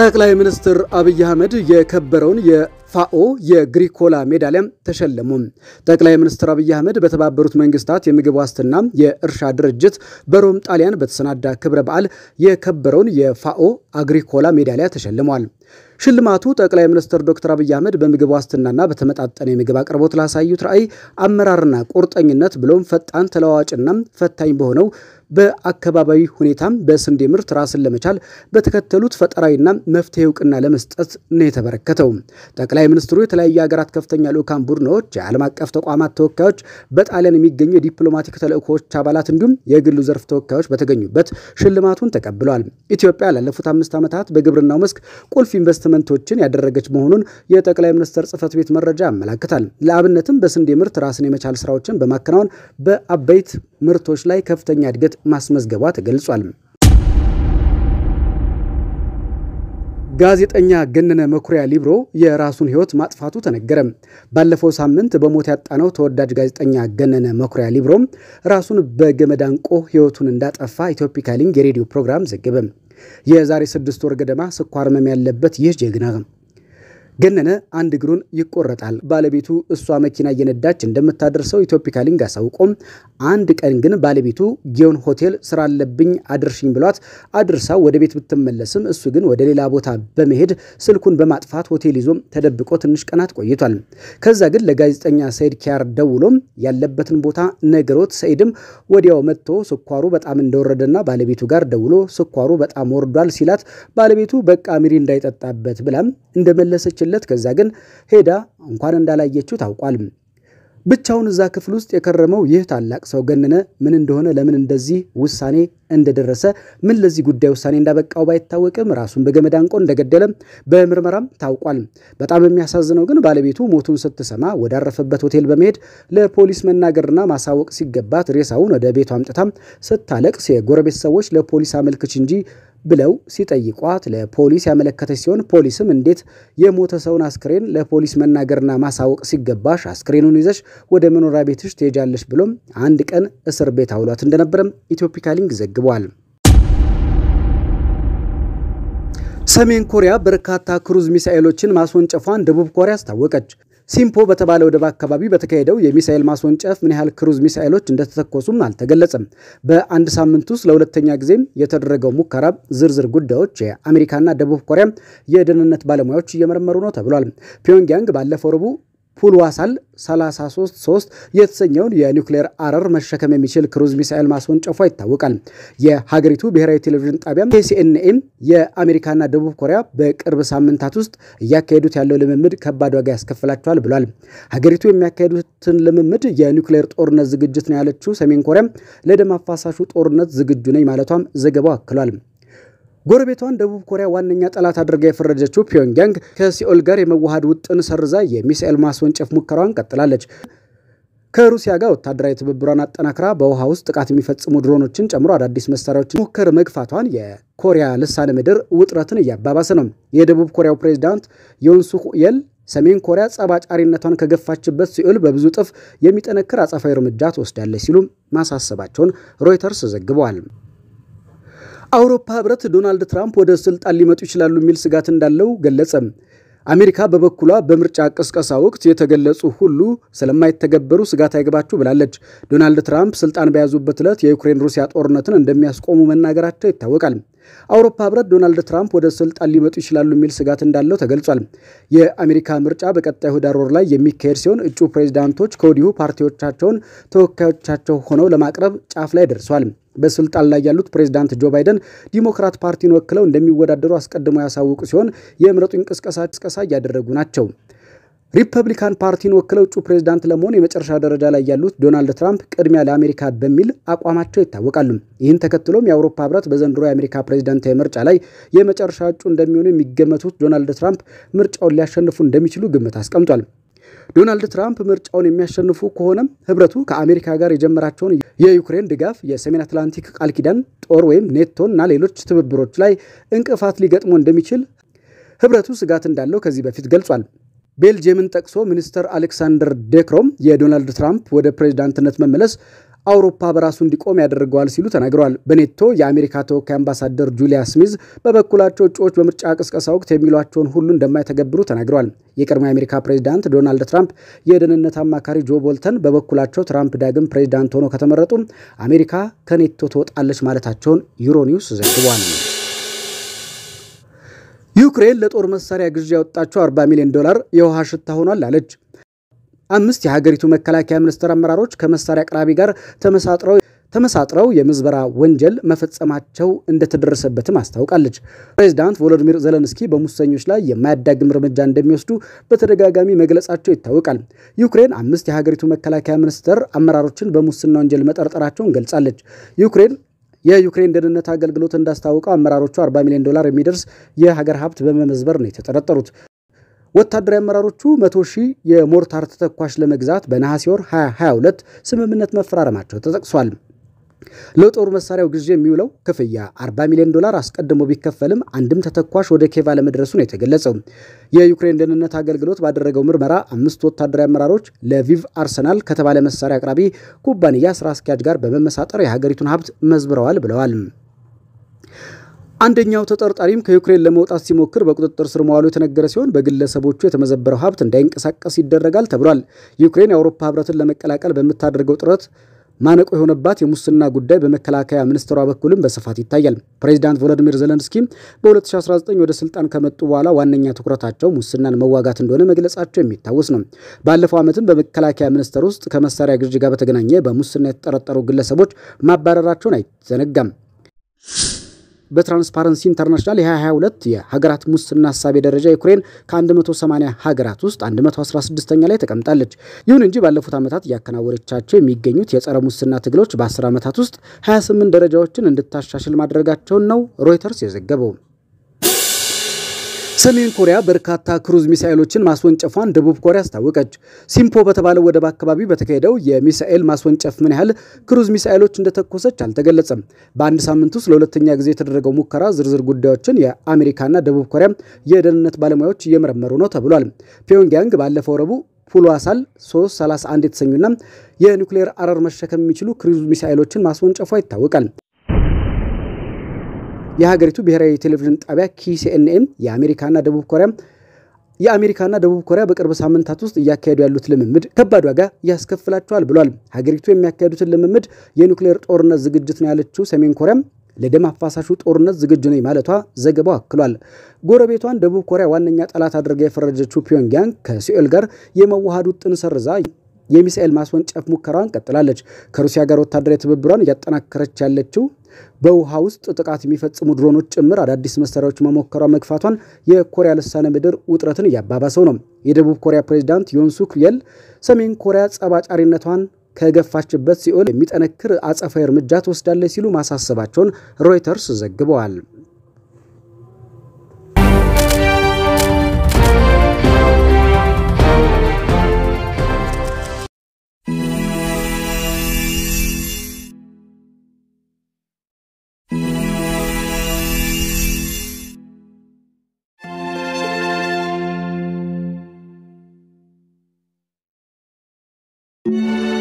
ጠቅላይ ሚኒስትር አብይ አህመድ የከበረውን የፋኦ የግሪኮላ ሜዳሊያ ተሸለሙ። ጠቅላይ ሚኒስትር አብይ አህመድ በተባበሩት መንግስታት የምግብ ዋስትና የእርሻ ድርጅት በሮም ጣሊያን በተሰናዳ ክብረ በዓል የከበረውን የፋኦ አግሪኮላ ሜዳሊያ ተሸልሟል። ሽልማቱ ጠቅላይ ሚኒስትር ዶክተር አብይ አህመድ በምግብ ዋስትናና በተመጣጠነ የምግብ አቅርቦት ላሳዩት ራዕይ፣ አመራርና ቁርጠኝነት ብሎም ፈጣን ተለዋዋጭና ፈታኝ በሆነው በአካባቢያዊ ሁኔታም በስንዴ ምርት ራስን ለመቻል በተከተሉት ፈጠራዊና መፍትሄ እውቅና ለመስጠት ነው የተበረከተው። ጠቅላይ ሚኒስትሩ የተለያዩ ሀገራት ከፍተኛ ልዑካን ቡድኖች፣ የዓለም አቀፍ ተቋማት ተወካዮች፣ በጣሊያን የሚገኙ የዲፕሎማቲክ ተልእኮዎች አባላት እንዲሁም የግሉ ዘርፍ ተወካዮች በተገኙበት ሽልማቱን ተቀብለዋል። ኢትዮጵያ ላለፉት አምስት ዓመታት በግብርናው መስክ ቁልፍ ኢንቨስትመንቶችን ያደረገች መሆኑን የጠቅላይ ሚኒስትር ጽህፈት ቤት መረጃ ያመላክታል። ለአብነትም በስንዴ ምርት ራስን የመቻል ስራዎችን በማከናወን በአበይት ምርቶች ላይ ከፍተኛ እድገት ማስመዝገቧ ተገልጿል። ጋዜጠኛ ገነነ መኩሪያ ሊብሮ የራሱን ሕይወት ማጥፋቱ ተነገረ። ባለፈው ሳምንት በሞት ያጣነው ተወዳጅ ጋዜጠኛ ገነነ መኩሪያ ሊብሮም ራሱን በገመድ አንቆ ሕይወቱን እንዳጠፋ ኢትዮፒካሊንግ የሬዲዮ ፕሮግራም ዘገበ። የዛሬ ስድስት ወር ገደማ ስኳር መም ያለበት ይህ ጀግና ገነነ አንድ እግሩን ይቆረጣል። ባለቤቱ እሷ መኪና እየነዳች እንደምታደርሰው ኢትዮፒካ ሊንግ አሳውቆም፣ አንድ ቀን ግን ባለቤቱ ጊዮን ሆቴል ስራ አለብኝ አድርሽኝ ብሏት አድርሳው ወደ ቤት ብትመለስም እሱ ግን ወደ ሌላ ቦታ በመሄድ ስልኩን በማጥፋት ሆቴል ይዞም ተደብቆ ትንሽ ቀናት ቆይቷል። ከዛ ግን ለጋዜጠኛ ሰይድ ኪያር ደውሎም ያለበትን ቦታ ነግሮት ሰይድም ወዲያው መጥቶ ስኳሩ በጣም እንደወረደና ባለቤቱ ጋር ደውሎ ስኳሩ በጣም ወርዷል ሲላት ባለቤቱ በቃ ሚሪ እንዳይጠጣበት ብላም እንደመለሰች ጻፈችለት። ከዛ ግን ሄዳ እንኳን እንዳላየችው ታውቋል። ብቻውን እዛ ክፍል ውስጥ የከረመው ይህ ታላቅ ሰው ገነነ ምን እንደሆነ ለምን እንደዚህ ውሳኔ እንደደረሰ ምን ለዚህ ጉዳይ ውሳኔ እንዳበቃው ባይታወቅም ራሱን በገመድ አንቆ እንደገደለም በምርመራም ታውቋል። በጣም የሚያሳዝነው ግን ባለቤቱ ሞቱን ስትሰማ ወዳረፈበት ሆቴል በመሄድ ለፖሊስ መናገርና ማሳወቅ ሲገባት ሬሳውን ወደ ቤቷ አምጥታ ስታለቅስ የጎረቤት ሰዎች ለፖሊስ አመልክች እንጂ ብለው ሲጠይቋት ለፖሊስ ያመለከተች ሲሆን ፖሊስም እንዴት የሞተ ሰውን አስክሬን ለፖሊስ መናገርና ማሳወቅ ሲገባሽ አስክሬኑን ይዘሽ ወደ መኖሪያ ቤትሽ ትሄጃለሽ ብሎም አንድ ቀን እስር ቤት አውሏት እንደነበረም ኢትዮፒካሊንግ ዘግቧል። ሰሜን ኮሪያ በርካታ ክሩዝ ሚሳኤሎችን ማስወንጨፏን ደቡብ ኮሪያ አስታወቀች። ሲምፖ በተባለ ወደብ አካባቢ በተካሄደው የሚሳኤል ማስወንጨፍ ምን ያህል ክሩዝ ሚሳኤሎች እንደተተኮሱም አልተገለጸም። በአንድ ሳምንት ውስጥ ለሁለተኛ ጊዜ የተደረገው ሙከራ ዝርዝር ጉዳዮች የአሜሪካና ደቡብ ኮሪያ የደህንነት ባለሙያዎች እየመረመሩ ነው ተብሏል። ፒዮንግያንግ ባለፈው ረቡዕ ፑልዋሳል 333 የተሰኘውን የኒውክሌር አረር መሸከም የሚችል ክሩዝ ሚሳኤል ማስወንጨፏ ይታወቃል። የሀገሪቱ ብሔራዊ ቴሌቪዥን ጣቢያም ኬሲኤንኤም የአሜሪካና ደቡብ ኮሪያ በቅርብ ሳምንታት ውስጥ እያካሄዱት ያለው ልምምድ ከባድ ዋጋ ያስከፍላቸዋል ብሏል። ሀገሪቱ የሚያካሄዱትን ልምምድ የኒውክሌር ጦርነት ዝግጅት ነው ያለችው ሰሜን ኮሪያ ለደም አፋሳሹ ጦርነት ዝግጁ ነኝ ማለቷም ዘገባው አክሏል። ጎረቤቷን ደቡብ ኮሪያ ዋነኛ ጠላት አድርጋ የፈረጀችው ፒዮንግያንግ ከሲኦል ጋር የመዋሃድ ውጥን ሰርዛ የሚሳኤል ማስወንጨፍ ሙከራዋን ቀጥላለች። ከሩሲያ ጋር ወታደራዊ ትብብሯን አጠናክራ በውሃ ውስጥ ጥቃት የሚፈጽሙ ድሮኖችን ጨምሮ አዳዲስ መሳሪያዎችን ሞከር መግፋቷን የኮሪያ ልሳነ ምድር ውጥረትን እያባባሰ ነው። የደቡብ ኮሪያው ፕሬዚዳንት ዮንሱክ የል ሰሜን ኮሪያ ጸባጫሪነቷን ከገፋችበት ሲኦል በብዙ ጥፍ የሚጠነክር አጸፋዊ እርምጃ ትወስዳለች ሲሉ ማሳሰባቸውን ሮይተርስ ዘግበዋል። አውሮፓ ህብረት ዶናልድ ትራምፕ ወደ ስልጣን ሊመጡ ይችላሉ የሚል ስጋት እንዳለው ገለጸ። አሜሪካ በበኩሏ በምርጫ ቅስቀሳ ወቅት የተገለጹ ሁሉ ስለማይተገበሩ ስጋት አይግባችሁ ብላለች። ዶናልድ ትራምፕ ስልጣን በያዙበት ዕለት የዩክሬን ሩሲያ ጦርነትን እንደሚያስቆሙ መናገራቸው ይታወቃል። አውሮፓ ህብረት ዶናልድ ትራምፕ ወደ ስልጣን ሊመጡ ይችላሉ የሚል ስጋት እንዳለው ተገልጿል። የአሜሪካ ምርጫ በቀጣይ ህዳር ወር ላይ የሚካሄድ ሲሆን እጩ ፕሬዚዳንቶች ከወዲሁ ፓርቲዎቻቸውን ተወካዮቻቸው ሆነው ለማቅረብ ጫፍ ላይ ደርሰዋል። በስልጣን ላይ ያሉት ፕሬዚዳንት ጆ ባይደን ዲሞክራት ፓርቲን ወክለው እንደሚወዳደሩ አስቀድመው ያሳውቁ ሲሆን የምረጡኝ ቅስቀሳ እያደረጉ ናቸው። ሪፐብሊካን ፓርቲን ወክለው እጩ ፕሬዝዳንት ለመሆን የመጨረሻ ደረጃ ላይ ያሉት ዶናልድ ትራምፕ ቅድሚያ ለአሜሪካ በሚል አቋማቸው ይታወቃሉ። ይህን ተከትሎም የአውሮፓ ህብረት በዘንድሮ የአሜሪካ ፕሬዝዳንታዊ ምርጫ ላይ የመጨረሻ እጩ እንደሚሆኑ የሚገመቱት ዶናልድ ትራምፕ ምርጫውን ሊያሸንፉ እንደሚችሉ ግምት አስቀምጧል። ዶናልድ ትራምፕ ምርጫውን የሚያሸንፉ ከሆነም ህብረቱ ከአሜሪካ ጋር የጀመራቸውን የዩክሬን ድጋፍ፣ የሰሜን አትላንቲክ ቃል ኪዳን ጦር ወይም ኔቶ እና ሌሎች ትብብሮች ላይ እንቅፋት ሊገጥሞ እንደሚችል ህብረቱ ስጋት እንዳለው ከዚህ በፊት ገልጿል። ቤልጅየምን ጠቅሶ ሚኒስትር አሌክሳንደር ዴክሮም የዶናልድ ትራምፕ ወደ ፕሬዚዳንትነት መመለስ አውሮፓ በራሱ እንዲቆም ያደርገዋል ሲሉ ተናግረዋል። በኔቶ የአሜሪካ ተወካይ አምባሳደር ጁሊያ ስሚዝ በበኩላቸው እጩዎች በምርጫ ቅስቀሳ ወቅት የሚሏቸውን ሁሉ እንደማይተገብሩ ተናግረዋል። የቀድሞ የአሜሪካ ፕሬዚዳንት ዶናልድ ትራምፕ የደህንነት አማካሪ ጆ ቦልተን በበኩላቸው ትራምፕ ዳግም ፕሬዚዳንት ሆነው ከተመረጡ አሜሪካ ከኔቶ ትወጣለች ማለታቸውን ዩሮኒውስ ዘግቧል። ዩክሬን ለጦር መሳሪያ ግዢ ያወጣቸው 40 ሚሊዮን ዶላር የውሃ ሽታ ሆኗል አለች። አምስት የሀገሪቱ መከላከያ ሚኒስቴር አመራሮች ከመሳሪያ አቅራቢ ጋር ተመሳጥረው ተመሳጥረው የምዝበራ ወንጀል መፈጸማቸው እንደተደረሰበትም አስታውቃለች። ፕሬዚዳንት ቮሎዲሚር ዘለንስኪ በሙሰኞች ላይ የማያዳግም እርምጃ እንደሚወስዱ በተደጋጋሚ መግለጻቸው ይታወቃል። ዩክሬን አምስት የሀገሪቱ መከላከያ ሚኒስቴር አመራሮችን በሙስና ወንጀል መጠርጠራቸውን ገልጻለች። ዩክሬን የዩክሬን ደህንነት አገልግሎት እንዳስታወቀው አመራሮቹ 40 ሚሊዮን ዶላር የሚደርስ የሀገር ሀብት በመመዝበር ነው የተጠረጠሩት። ወታደራዊ አመራሮቹ 100 ሺህ የሞርታር ተተኳሽ ለመግዛት በነሐሴ ወር 2022 ስምምነት መፈራረማቸው ተጠቅሷል። ለጦር መሳሪያው ግዢ የሚውለው ክፍያ 40 ሚሊዮን ዶላር አስቀድሞ ቢከፈልም አንድም ተተኳሽ ወደ ኬቭ አለመድረሱ ነው የተገለጸው። የዩክሬን ደህንነት አገልግሎት ባደረገው ምርመራ አምስት ወታደራዊ አመራሮች ለቪቭ አርሰናል ከተባለ መሳሪያ አቅራቢ ኩባንያ ስራ አስኪያጅ ጋር በመመሳጠር የሀገሪቱን ሀብት መዝብረዋል ብለዋል። አንደኛው ተጠርጣሪም ከዩክሬን ለመውጣት ሲሞክር በቁጥጥር ስር መዋሉ የተነገረ ሲሆን በግለሰቦቹ የተመዘበረው ሀብት እንዳይንቀሳቀስ ይደረጋል ተብሏል። ዩክሬን የአውሮፓ ህብረትን ለመቀላቀል በምታደርገው ጥረት ማነቆ የሆነባት የሙስና ጉዳይ በመከላከያ ሚኒስትሯ በኩልም በስፋት ይታያል። ፕሬዚዳንት ቮሎዲሚር ዘለንስኪ በ2019 ወደ ስልጣን ከመጡ በኋላ ዋነኛ ትኩረታቸው ሙስናን መዋጋት እንደሆነ መግለጻቸው የሚታወስ ነው። ባለፈው ዓመትም በመከላከያ ሚኒስቴር ውስጥ ከመሳሪያ ግዢ ጋር በተገናኘ በሙስና የተጠረጠሩ ግለሰቦች ማባረራቸውን አይዘነጋም። በትራንስፓረንሲ ኢንተርናሽናል የ 22 የሀገራት ሙስና ሀሳቤ ደረጃ ዩክሬን ከ180 ሀገራት ውስጥ 116ኛ ላይ ተቀምጣለች። ይሁን እንጂ ባለፉት ዓመታት እያከናወነቻቸው የሚገኙት የጸረ ሙስና ትግሎች በ10 ዓመታት ውስጥ 28 ደረጃዎችን እንድታሻሽል ማድረጋቸውን ነው ሮይተርስ የዘገበው። ሰሜን ኮሪያ በርካታ ክሩዝ ሚሳኤሎችን ማስወንጨፏን ደቡብ ኮሪያ አስታወቀች። ሲምፖ በተባለ ወደብ አካባቢ በተካሄደው የሚሳኤል ማስወንጨፍ ምን ያህል ክሩዝ ሚሳኤሎች እንደተኮሰች አልተገለጸም። በአንድ ሳምንት ውስጥ ለሁለተኛ ጊዜ የተደረገው ሙከራ ዝርዝር ጉዳዮችን የአሜሪካና ደቡብ ኮሪያ የደህንነት ባለሙያዎች እየመረመሩ ነው ተብሏል። ፒዮንግያንግ ባለፈው ረቡዕ ፑልዋሳል 331 የተሰኙና የኒውክሌር አረር መሸከም የሚችሉ ክሩዝ ሚሳኤሎችን ማስወንጨፏ ይታወቃል። የሀገሪቱ ብሔራዊ ቴሌቪዥን ጣቢያ ኪሲኤንኤም የአሜሪካና ደቡብ ኮሪያ የአሜሪካና ደቡብ ኮሪያ በቅርብ ሳምንታት ውስጥ እያካሄዱ ያሉት ልምምድ ከባድ ዋጋ ያስከፍላቸዋል ብሏል። ሀገሪቱ የሚያካሄዱትን ልምምድ የኒውክሌር ጦርነት ዝግጅት ነው ያለችው ሰሜን ኮሪያም ለደም አፋሳሹ ጦርነት ዝግጁ ነኝ ማለቷ ዘገባው አክሏል። ጎረቤቷን ደቡብ ኮሪያ ዋነኛ ጠላት አድርጋ የፈረጀችው ፒዮንግያንግ ከሲኦል ጋር የመዋሃዱ ጥን ሰርዛ የሚሳኤል ማስወንጨፍ ሙከራዋን ቀጥላለች። ከሩሲያ ጋር ወታደራዊ ትብብሯን እያጠናከረች ያለችው በውሃ ውስጥ ጥቃት የሚፈጽሙ ድሮኖች ጭምር አዳዲስ መሳሪያዎች መሞከሯ መግፋቷን የኮሪያ ልሳነ ምድር ውጥረትን እያባባሰው ነው። የደቡብ ኮሪያ ፕሬዚዳንት ዮንሱክ የል ሰሜን ኮሪያ ጸባጫሪነቷን ከገፋችበት ሲኦል የሚጠነክር አጸፋዊ እርምጃ ትወስዳለች ሲሉ ማሳሰባቸውን ሮይተርስ ዘግበዋል። Thank you.